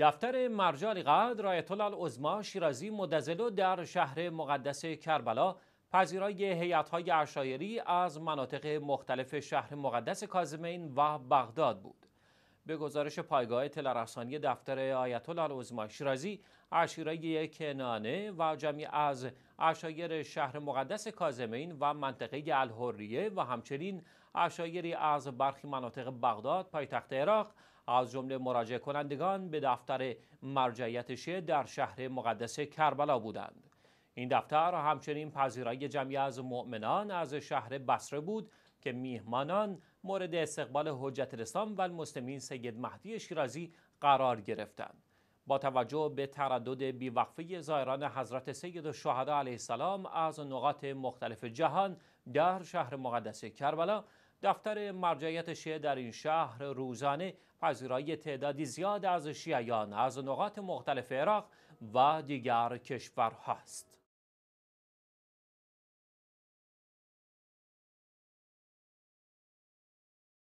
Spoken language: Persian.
دفتر مرجع قدر رایت الله شیرازی مدزلو در شهر مقدس کربلا پذیرای هیئت‌های عشایری از مناطق مختلف شهر مقدس کازمین و بغداد بود. به گزارش پایگاه تلرسانی دفتر آیت الله العظما شیرازی عشیره کنانه و جمعی از عشایر شهر مقدس کازمین و منطقه الحریه و همچنین عشایری از برخی مناطق بغداد پایتخت عراق از جمله مراجع کنندگان به دفتر مرجعیت شیعه در شهر مقدس کربلا بودند این دفتر همچنین پذیرای جمعی از مؤمنان از شهر بصره بود که میهمانان مورد استقبال حجت الاسلام و المسلمین سید مهدی شیرازی قرار گرفتند با توجه به تردد بیوقفه زائران حضرت سید الشهدا علیه السلام از نقاط مختلف جهان در شهر مقدس کربلا دفتر مرجعیت شیعه در این شهر روزانه پذیرای تعدادی زیاد از شیعیان از نقاط مختلف عراق و دیگر کشورهاست.